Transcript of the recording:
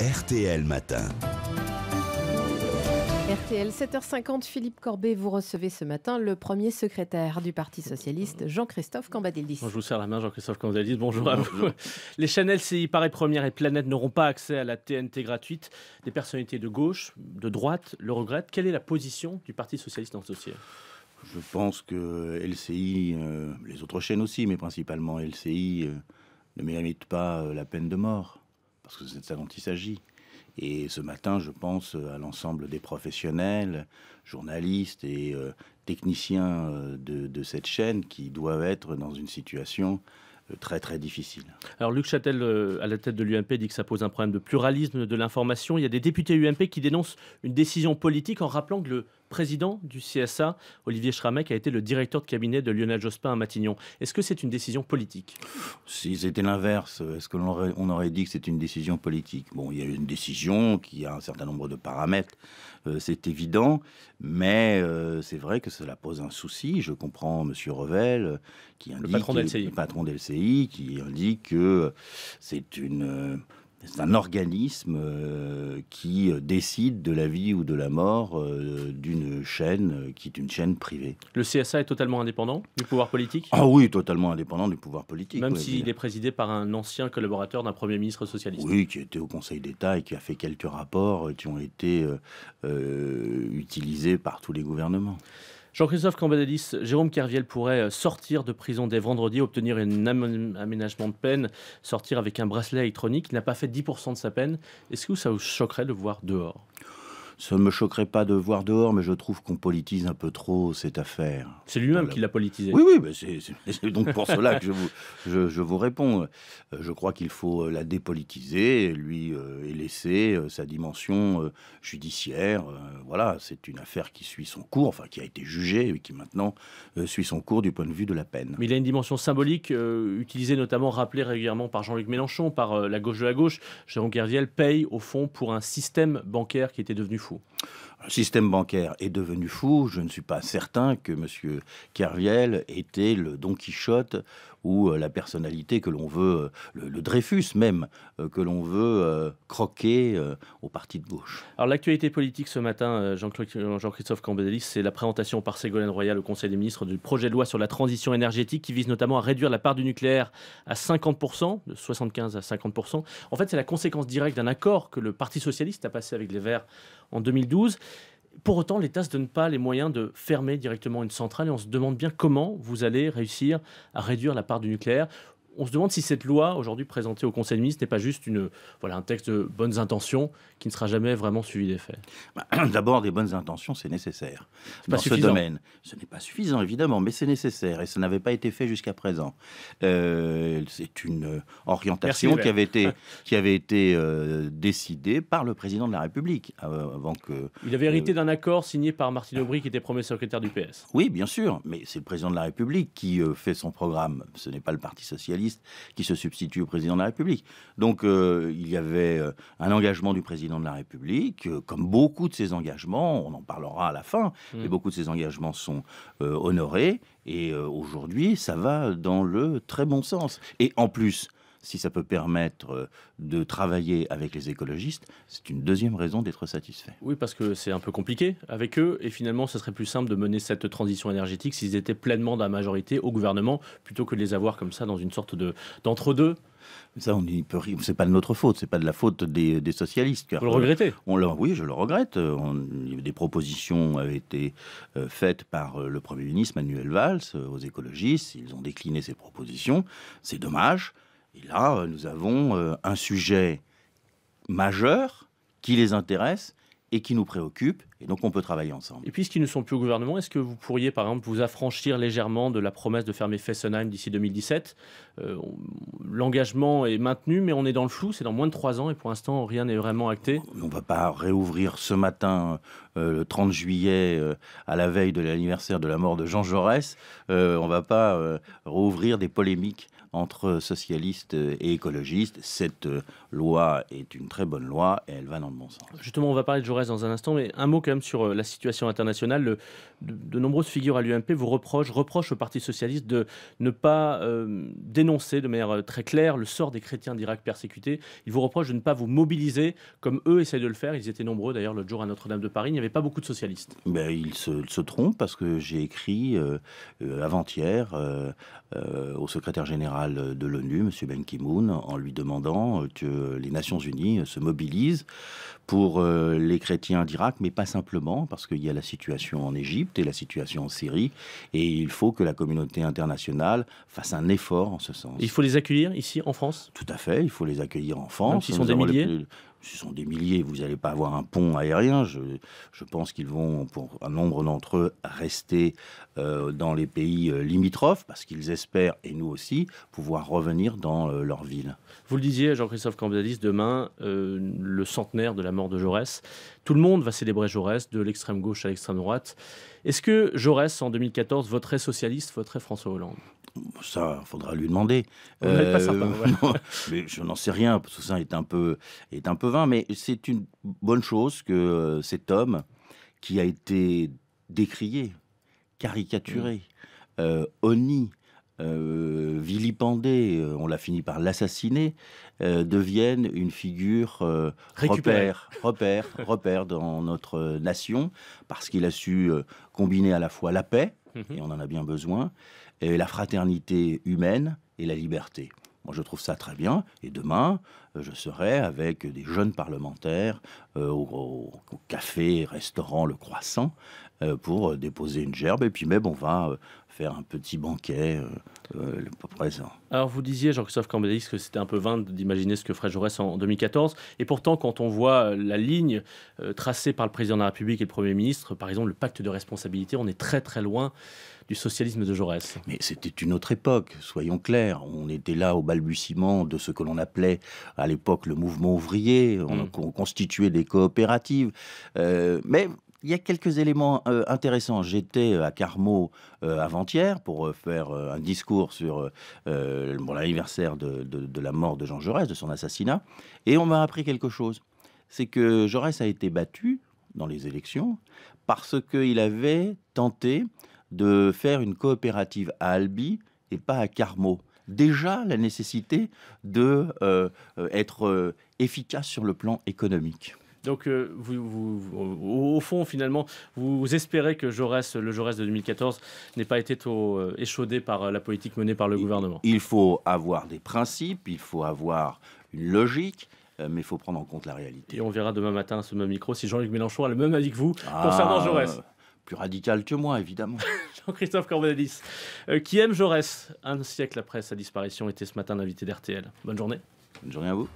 RTL Matin. RTL 7h50, Philippe Corbet, vous recevez ce matin le premier secrétaire du Parti Socialiste, Jean-Christophe Cambadélis. Je vous serre la main, Jean-Christophe Cambadélis, bonjour, à vous. Les chaînes LCI, Paris Première et Planète n'auront pas accès à la TNT gratuite. Des personnalités de gauche, de droite le regrettent. Quelle est la position du Parti Socialiste dans ce dossier Je pense que LCI, euh, les autres chaînes aussi, mais principalement LCI, euh, ne méritent pas euh, la peine de mort parce que c'est de ça dont il s'agit. Et ce matin, je pense euh, à l'ensemble des professionnels, journalistes et euh, techniciens euh, de, cette chaîne qui doivent être dans une situation très très difficile. Alors Luc Châtel, à la tête de l'UMP, dit que ça pose un problème de pluralisme de l'information. Il y a des députés UMP qui dénoncent une décision politique en rappelant que le, président du CSA, Olivier Schramek, a été le directeur de cabinet de Lionel Jospin à Matignon. Est-ce que c'est une décision politique Si c'était l'inverse, est-ce qu'on aurait, on aurait dit que c'est une décision politique Bon, il y a une décision qui a un certain nombre de paramètres, euh, c'est évident, mais euh, c'est vrai que cela pose un souci. Je comprends M. Revel, euh, qui indique, le patron de LCI, qui indique que c'est une c'est un organisme euh, qui euh, décide de la vie ou de la mort euh, d'une chaîne qui est une chaîne privée. Le CSA est totalement indépendant du pouvoir politique Ah oui, totalement indépendant du pouvoir politique. Même s'il est présidé par un ancien collaborateur d'un Premier ministre socialiste. Oui, qui était au Conseil d'État et qui a fait quelques rapports qui ont été utilisés par tous les gouvernements. Jean-Christophe Cambadélis, Jérôme Kerviel pourrait euh, sortir de prison dès vendredi, obtenir un aménagement de peine, sortir avec un bracelet électronique. Il n'a pas fait 10% de sa peine. Est-ce que ça vous choquerait de le voir dehors ça ne me choquerait pas de voir dehors, mais je trouve qu'on politise un peu trop cette affaire. C'est lui-même qui l'a politisé. Oui, oui, c'est donc pour cela que je vous, je, vous réponds. Euh, je crois qu'il faut euh, la dépolitiser, lui, euh, et laisser sa dimension judiciaire. voilà, c'est une affaire qui suit son cours, enfin qui a été jugée et qui maintenant suit son cours du point de vue de la peine. Mais il a une dimension symbolique, utilisée notamment, rappelée régulièrement par Jean-Luc Mélenchon, par la gauche de la gauche. Jérôme Gerviel paye, au fond, pour un système bancaire qui était devenu fou le système bancaire est devenu fou, je ne suis pas certain que M. Kerviel était le Don Quichotte ou euh, la personnalité que l'on veut, euh, le, Dreyfus même, euh, que l'on veut croquer au parti de gauche. Alors l'actualité politique ce matin, Jean-Christophe Cambadélis, c'est la présentation par Ségolène Royal au Conseil des ministres du projet de loi sur la transition énergétique qui vise notamment à réduire la part du nucléaire à 50%, de 75 à 50%. En fait, c'est la conséquence directe d'un accord que le Parti Socialiste a passé avec les Verts en 2012. Pour autant, l'État se donne pas les moyens de fermer directement une centrale et on se demande bien comment vous allez réussir à réduire la part du nucléaire on se demande si cette loi aujourd'hui présentée au Conseil des ministres n'est pas juste une, voilà, un texte de bonnes intentions qui ne sera jamais vraiment suivi des faits. Bah, d'abord, des bonnes intentions, c'est nécessaire dans pas ce domaine. Ce n'est pas suffisant, évidemment, mais c'est nécessaire et ça n'avait pas été fait jusqu'à présent. Euh, c'est une euh, orientation qui avait été, qui avait été euh, décidée par le président de la République avant que. Il avait hérité d'un accord signé par Martine Aubry, qui était premier secrétaire du PS. Oui, bien sûr, mais c'est le président de la République qui fait son programme. Ce n'est pas le Parti socialiste qui se substitue au président de la République. Donc euh, il y avait euh, un engagement du président de la République, euh, comme beaucoup de ses engagements, on en parlera à la fin, mm. mais beaucoup de ses engagements sont honorés. Et aujourd'hui, ça va dans le très bon sens. Et en plus, si ça peut permettre euh, de travailler avec les écologistes, c'est une deuxième raison d'être satisfait. Oui, parce que c'est un peu compliqué avec eux, et finalement, ce serait plus simple de mener cette transition énergétique s'ils étaient pleinement dans la majorité au gouvernement, plutôt que de les avoir comme ça dans une sorte de d'entre-deux. Ça, on n'y peut C'est pas de notre faute. C'est pas de la faute des, socialistes. Vous le regrettez euh, on, oui, je le regrette. Euh, des propositions avaient été faites par le Premier ministre Manuel Valls aux écologistes. Ils ont décliné ces propositions. C'est dommage. Et là, euh, nous avons euh, un sujet majeur qui les intéresse et qui nous préoccupe et donc on peut travailler ensemble. Et puisqu'ils ne sont plus au gouvernement, est-ce que vous pourriez par exemple vous affranchir légèrement de la promesse de fermer Fessenheim d'ici 2017 euh, L'engagement est maintenu, mais on est dans le flou, c'est dans moins de trois ans et pour l'instant rien n'est vraiment acté. On ne va pas réouvrir ce matin, euh, le 30 juillet, euh, à la veille de l'anniversaire de la mort de Jean Jaurès, on ne va pas rouvrir des polémiques entre socialistes et écologistes. Cette loi est une très bonne loi et elle va dans le bon sens. Justement, on va parler de Jaurès dans un instant, mais un mot sur euh, la situation internationale. de, nombreuses figures à l'UMP vous reprochent, reprochent au Parti socialiste de ne pas euh, dénoncer de manière euh, très claire le sort des chrétiens d'Irak persécutés. Ils vous reprochent de ne pas vous mobiliser comme eux essayent de le faire. Ils étaient nombreux d'ailleurs l'autre jour à Notre-Dame de Paris. Il n'y avait pas beaucoup de socialistes. mais ben, ils, se, trompent parce que j'ai écrit avant-hier au secrétaire général de l'ONU, M. Ben Ki-moon, en lui demandant que les Nations Unies se mobilisent pour les chrétiens d'Irak, mais pas simplement simplement parce qu'il y a la situation en Égypte et la situation en Syrie, et il faut que la communauté internationale fasse un effort en ce sens. il faut les accueillir ici en France Tout à fait, il faut les accueillir en France. Même s'ils sont des milliers ce sont des milliers, vous n'allez pas avoir un pont aérien. Je, pense qu'ils vont, pour un nombre d'entre eux, rester euh, dans les pays euh, limitrophes parce qu'ils espèrent, et nous aussi, pouvoir revenir dans euh, leur ville. Vous le disiez, Jean-Christophe Cambadis, demain, le centenaire de la mort de Jaurès. Tout le monde va célébrer Jaurès, de l'extrême gauche à l'extrême droite. Est-ce que Jaurès, en 2014, voterait socialiste, voterait François Hollande ça, faudra lui demander. Euh, mais je n'en sais rien. que ça est un peu, est un peu vain. Mais c'est une bonne chose que euh, cet homme, qui a été décrié, caricaturé, mm. euh, honni, euh, vilipendé, euh, on l'a fini par l'assassiner, euh, deviennent une figure récupère repère, repère, dans notre nation, parce qu'il a su combiner à la fois la paix, mhm. et on en a bien besoin, et la fraternité humaine et la liberté. Moi, je trouve ça très bien. Et demain, je serai avec des jeunes parlementaires au, café, restaurant Le Croissant pour déposer une gerbe. Et puis même, on va faire un petit banquet euh, euh, le présent. Alors vous disiez, Jean-Christophe Cambadélis, que c'était un peu vain d'imaginer ce que ferait Jaurès en 2014. Et pourtant, quand on voit la ligne euh, tracée par le président de la République et le Premier ministre, par exemple le pacte de responsabilité, on est très très loin du socialisme de Jaurès. Mais c'était une autre époque, soyons clairs. On était là au balbutiement de ce que l'on appelait à l'époque le mouvement ouvrier. On, mm. constituait des coopératives. mais il y a quelques éléments euh, intéressants. J'étais euh, à Carmo euh, avant-hier pour faire un discours sur l'anniversaire de, la mort de Jean Jaurès, de son assassinat, et on m'a appris quelque chose. C'est que Jaurès a été battu dans les élections parce qu'il avait tenté de faire une coopérative à Albi et pas à Carmo. Déjà la nécessité de être efficace sur le plan économique. Donc, euh, vous, au fond, finalement, vous espérez que Jaurès, le Jaurès de 2014 n'ait pas été euh, échaudé par euh, la politique menée par le gouvernement. Il faut avoir des principes, il faut avoir une logique mais il faut prendre en compte la réalité. Et on verra demain matin à ce même micro si Jean-Luc Mélenchon a le même avis que vous ah, concernant Jaurès. Plus radical que moi, évidemment. Jean-Christophe Corbonadis, qui aime Jaurès Un siècle après sa disparition, était ce matin invité d'RTL. Bonne journée. Bonne journée à vous.